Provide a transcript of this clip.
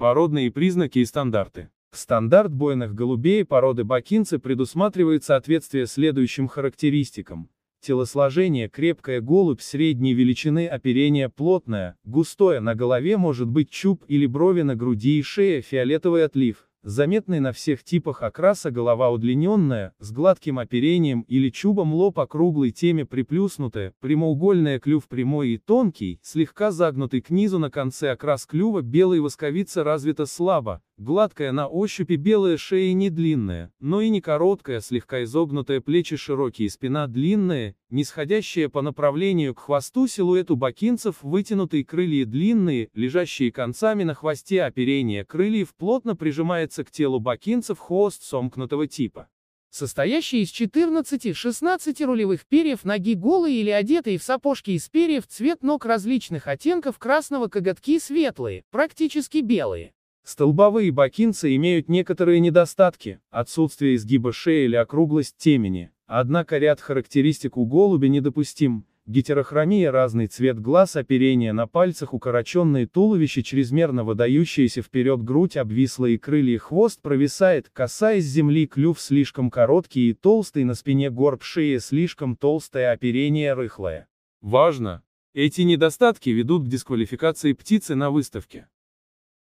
Породные признаки и стандарты. Стандарт бойных голубей породы бакинцы предусматривает соответствие следующим характеристикам. Телосложение крепкая голубь средней величины оперение плотное, густое на голове может быть чуб или брови на груди и шее фиолетовый отлив. Заметный на всех типах окраса голова удлиненная, с гладким оперением или чубом лоб округлой теме приплюснутая, прямоугольная клюв прямой и тонкий, слегка загнутый к низу на конце окрас клюва белой восковица развита слабо, Гладкая на ощупь и белая шея не длинная, но и не короткая, слегка изогнутая плечи широкие, спина длинная, нисходящая по направлению к хвосту силуэту бакинцев, вытянутые крылья длинные, лежащие концами на хвосте оперение крыльев плотно прижимается к телу бакинцев хвост сомкнутого типа. Состоящий из 14-16 рулевых перьев ноги голые или одетые в сапожки из перьев цвет ног различных оттенков красного коготки светлые, практически белые. Столбовые бакинцы имеют некоторые недостатки, отсутствие изгиба шеи или округлость темени, однако ряд характеристик у голуби недопустим, гетерохромия разный цвет глаз оперение на пальцах укороченные туловище чрезмерно выдающаяся вперед грудь обвислые крылья хвост провисает, касаясь земли клюв слишком короткий и толстый на спине горб шея слишком толстое оперение рыхлое. Важно! Эти недостатки ведут к дисквалификации птицы на выставке.